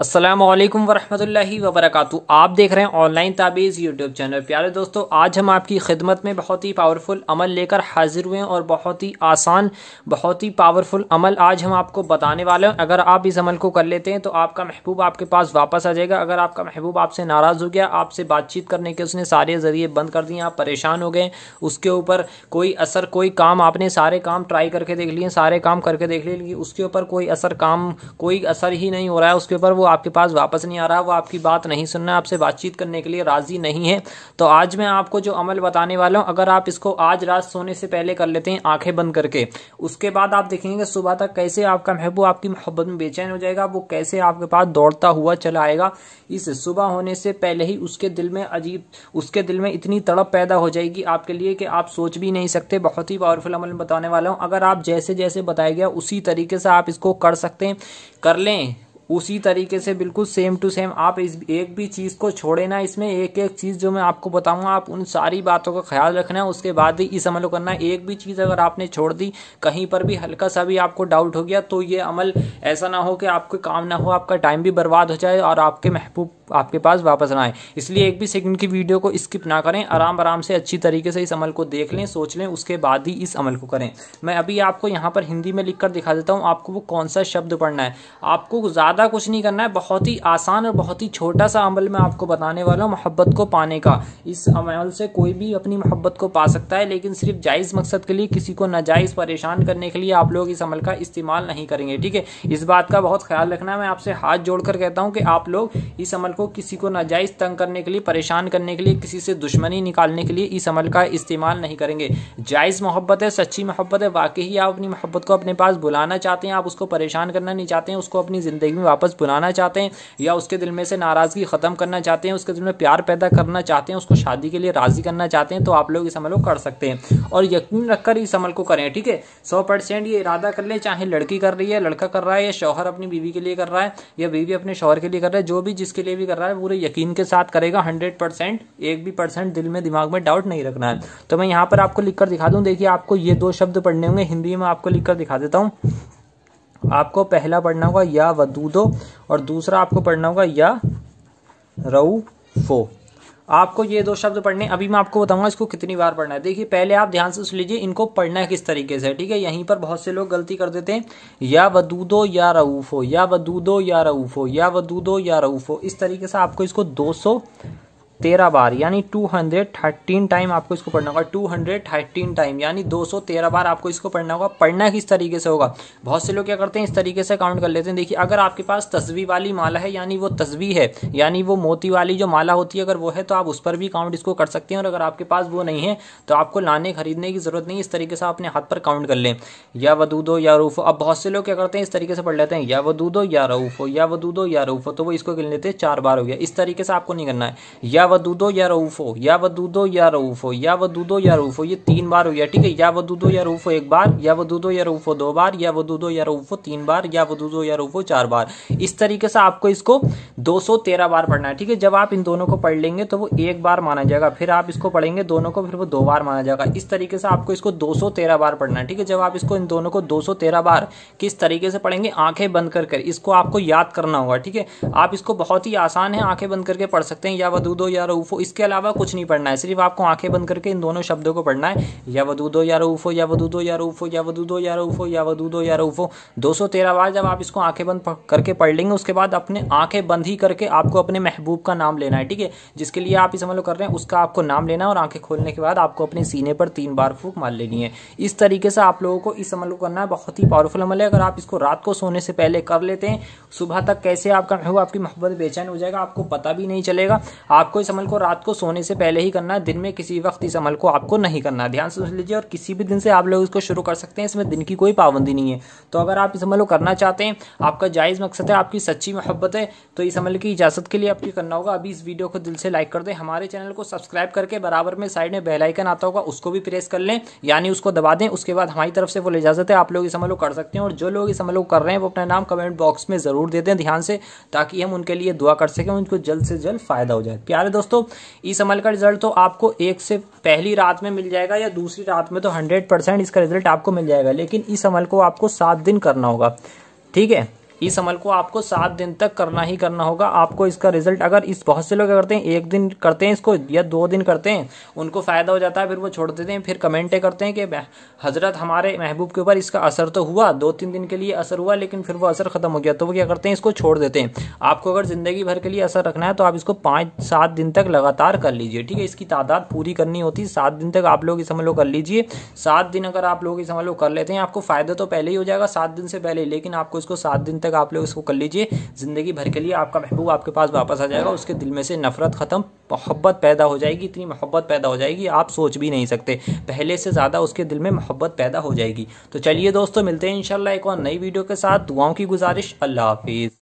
असलम वरहमल वबरक आप देख रहे हैं ऑनलाइन ताबीज़ यूट्यूब चैनल प्यारे दोस्तों आज हम आपकी खिदमत में बहुत ही पावरफुल अमल लेकर हाजिर हुए हैं और बहुत ही आसान बहुत ही पावरफुल अमल आज हम आपको बताने वाले हैं अगर आप इस अमल को कर लेते हैं तो आपका महबूब आपके पास वापस आ जाएगा अगर आपका महबूब आपसे नाराज़ हो गया आपसे बातचीत करने के उसने सारे ज़रिए बंद कर दिए आप परेशान हो गए उसके ऊपर कोई असर कोई काम आपने सारे काम ट्राई करके देख लिए सारे काम करके देख लिए उसके ऊपर कोई असर काम कोई असर ही नहीं हो रहा है उसके ऊपर वो आपके पास वापस नहीं आ रहा वो आपकी बात नहीं सुनना आपसे बातचीत करने के लिए राज़ी नहीं है तो आज मैं आपको जो अमल बताने वाला हूँ अगर आप इसको आज रात सोने से पहले कर लेते हैं आंखें बंद करके उसके बाद आप देखेंगे सुबह तक कैसे आपका महबूब आपकी मोहब्बत में बेचैन हो जाएगा वो कैसे आपके पास दौड़ता हुआ चला आएगा इस सुबह होने से पहले ही उसके दिल में अजीब उसके दिल में इतनी तड़प पैदा हो जाएगी आपके लिए कि आप सोच भी नहीं सकते बहुत ही पावरफुल अमल बताने वाला हूँ अगर आप जैसे जैसे बताया गया उसी तरीके से आप इसको कर सकते हैं कर लें उसी तरीके से बिल्कुल सेम टू सेम आप इस एक भी चीज़ को छोड़े ना इसमें एक एक चीज़ जो मैं आपको बताऊंगा आप उन सारी बातों का ख्याल रखना है उसके बाद ही इस अमल को करना है एक भी चीज़ अगर आपने छोड़ दी कहीं पर भी हल्का सा भी आपको डाउट हो गया तो ये अमल ऐसा ना हो कि आपको काम ना हो आपका टाइम भी बर्बाद हो जाए और आपके महबूब आपके पास वापस ना आए इसलिए एक भी सेकंड की वीडियो को स्किप ना करें आराम आराम से अच्छी तरीके से इस अमल को देख लें सोच लें उसके बाद ही इस अमल को करें मैं अभी आपको यहाँ पर हिंदी में लिख कर दिखा देता हूँ आपको वो कौन सा शब्द पढ़ना है आपको ज़्यादा ज़्यादा कुछ नहीं करना है बहुत ही आसान और बहुत ही छोटा सा अमल मैं आपको बताने वाला हूँ मोहब्बत को पाने का इस अमल से कोई भी अपनी मोहब्बत को पा सकता है लेकिन सिर्फ जायज़ मकसद के लिए किसी को नाजायज़ परेशान करने के लिए आप लोग इस अमल का इस्तेमाल नहीं करेंगे ठीक है इस बात का बहुत ख्याल रखना है मैं आपसे हाथ जोड़कर कहता हूँ कि आप लोग इस अमल को किसी को नाजायज़ तंग करने के लिए परेशान करने के लिए किसी से दुश्मनी निकालने के लिए इस अमल का इस्तेमाल नहीं करेंगे जायज़ मोहब्बत है सच्ची मोहब्बत है वाकई ही आप अपनी मोहब्बत को अपने पास बुलाना चाहते हैं आप उसको परेशान करना नहीं चाहते हैं उसको अपनी ज़िंदगी में वापस बुलाना चाहते हैं या उसके दिल में से नाराज़गी ख़त्म करना चाहते हैं उसके दिल में प्यार पैदा करना चाहते हैं उसको शादी के लिए राज़ी करना चाहते हैं तो आप लोग इस अमल को कर सकते हैं और यकीन रखकर इस अमल को करें ठीक है सौ परसेंट ये इरादा कर लें चाहे लड़की कर रही है लड़का कर रहा है या शौहर अपनी बीवी के लिए कर रहा है या बीवी अपने शौहर के लिए कर रहा है जो भी जिसके लिए भी कर रहा है पूरे यकीन के साथ करेगा हंड्रेड परसेंट एक भी परसेंट दिल में दिमाग में डाउट नहीं रखना है तो मैं यहाँ पर आपको लिखकर दिखा दूँ देखिए आपको ये दो शब्द पढ़ने होंगे हिंदी में आपको लिखकर दिखा देता हूँ आपको पहला पढ़ना होगा या वदूदो और दूसरा आपको पढ़ना होगा या फो आपको ये दो शब्द पढ़ने अभी मैं आपको बताऊंगा इसको कितनी बार पढ़ना है देखिए पहले आप ध्यान से सुन लीजिए इनको पढ़ना है किस तरीके से ठीक है यहीं पर बहुत से लोग गलती कर देते हैं या वदूदो या रऊफो या वदूदो या रऊफो या वदूदो या रऊफो इस तरीके से आपको इसको सौ तेरह बार यानी टू हंड्रेड थर्टीन टाइम आपको इसको पढ़ना होगा टू हंड्रेड थर्टीन टाइम यानी दो सौ तेरह बार आपको इसको पढ़ना होगा पढ़ना किस तरीके से होगा बहुत से लोग क्या करते हैं इस तरीके से काउंट कर लेते हैं देखिए अगर आपके पास तस्वी वाली माला है यानी वो तस्वी है यानी वो मोती वाली जो माला होती है अगर वो है तो आप उस पर भी काउंट इसको कर सकते हैं और अगर आपके पास वो नहीं है तो आपको लाने खरीदने की जरूरत नहीं इस तरीके से अपने हाथ पर काउंट कर लें या वदूदो या रूफो अब बहुत से लोग क्या करते हैं इस तरीके से पढ़ लेते हैं या वदूदो या रूफो या वदूदो या रूफो तो वो इसको गिन लेते हैं चार बार हो गया इस तरीके से आपको नहीं करना है या या वदूदो या रऊफ़ो या वदूदो या रऊफ़ो या वदूदो या रऊफ़ो ये तीन बार हो गया ठीक है या वदूदो या रऊफ़ो एक बार या वदूदो या रऊफ़ो दो बार या वदूदो या रऊफ़ो तीन बार या वदूदो या रऊफ़ो चार बार इस तरीके से आपको इसको 213 बार पढ़ना है ठीक है जब आप इन दोनों को पढ़ लेंगे तो वो एक बार माना जाएगा फिर आप इसको पढ़ेंगे दोनों को फिर वो दो बार माना जाएगा इस तरीके से आपको इसको 213 बार पढ़ना है ठीक है जब आप इसको इन दोनों को 213 बार किस तरीके से पढ़ेंगे आंखें बंद कर कर इसको आपको याद करना होगा ठीक है आप इसको बहुत ही आसान है आंखें बंद करके पढ़ सकते हैं या वदूदो या रऊफ़ो इसके अलावा कुछ नहीं पढ़ना है सिर्फ आपको आंखें बंद करके इन दोनों शब्दों को पढ़ना है या वदूदो या रऊफ़ो या वदूदो या रऊफ़ो या वदूदो या रऊफ़ो या वदूदो या रऊफ़ो दो सौ तेरह बार जब आप इसको आंखें बंद करके पढ़ लेंगे उसके बाद अपने आंखें बंद ही करके आपको अपने महबूब का नाम लेना है ठीक है जिसके लिए आप इस अमल कर रहे हैं उसका आपको नाम लेना है और आंखें खोलने के बाद आपको अपने सीने पर तीन बार फूक मार लेनी है इस तरीके से आप लोगों को इस अमल को करना है बहुत ही पावरफुल अमल है अगर आप इसको रात को सोने से पहले कर लेते हैं सुबह तक कैसे आपका महबूब आपकी मोहब्बत बेचैन हो जाएगा आपको पता भी नहीं चलेगा आपको इस अमल को रात को सोने से पहले ही करना है दिन में किसी वक्त इस अमल को आपको नहीं करना है ध्यान से सुन लीजिए और किसी भी दिन से आप लोग इसको शुरू कर सकते हैं इसमें दिन की कोई पाबंदी नहीं है तो अगर आप इस अमल को करना चाहते हैं आपका जायज़ मकसद है आपकी सच्ची मोहब्बत है तो इस अमल की इजाज़त के लिए आपको करना होगा अभी इस वीडियो को दिल से लाइक कर दें हमारे चैनल को सब्सक्राइब करके बराबर में साइड में बेलाइकन आता होगा उसको भी प्रेस कर लें यानी उसको दबा दें उसके बाद हमारी तरफ से वो इजाज़त है आप लोग इस अमल को कर सकते हैं और जो लोग इस अमल को कर रहे हैं वो अपना नाम कमेंट बॉक्स में ज़रूर दे दें ध्यान से ताकि हम उनके लिए दुआ कर सकें उनको जल्द से जल्द फ़ायदा हो जाए प्यारे दोस्तों इस अमल का रिजल्ट तो आपको एक से पहली रात में मिल जाएगा या दूसरी रात में तो हंड्रेड परसेंट इसका रिजल्ट आपको मिल जाएगा लेकिन इस अमल को आपको सात दिन करना होगा ठीक है इस अमल को आपको सात दिन तक करना ही करना होगा आपको इसका रिजल्ट अगर इस बहुत से लोग करते हैं एक दिन करते हैं इसको या दो दिन करते हैं उनको फ़ायदा हो जाता है फिर वो छोड़ देते हैं फिर कमेंटें करते हैं कि हज़रत हमारे महबूब के ऊपर इसका असर तो हुआ दो तीन दिन के लिए असर हुआ लेकिन फिर वो असर ख़त्म हो गया तो वो क्या करते हैं इसको छोड़ देते हैं आपको अगर ज़िंदगी भर के लिए असर रखना है तो आप इसको पाँच सात दिन तक लगातार कर लीजिए ठीक है इसकी तादाद पूरी करनी होती है सात दिन तक आप लोग इस अमल को कर लीजिए सात दिन अगर आप लोग इस अमल को कर लेते हैं आपको फ़ायदा तो पहले ही हो जाएगा सात दिन से पहले लेकिन आपको इसको सात दिन तक तक आप लोग इसको कर लीजिए ज़िंदगी भर के लिए आपका महबूब आपके पास वापस आ जाएगा उसके दिल में से नफरत ख़त्म मोहब्बत पैदा हो जाएगी इतनी मोहब्बत पैदा हो जाएगी आप सोच भी नहीं सकते पहले से ज़्यादा उसके दिल में मोहब्बत पैदा हो जाएगी तो चलिए दोस्तों मिलते हैं इंशाल्लाह एक और नई वीडियो के साथ दुआओं की गुजारिश अल्लाह हाफिज़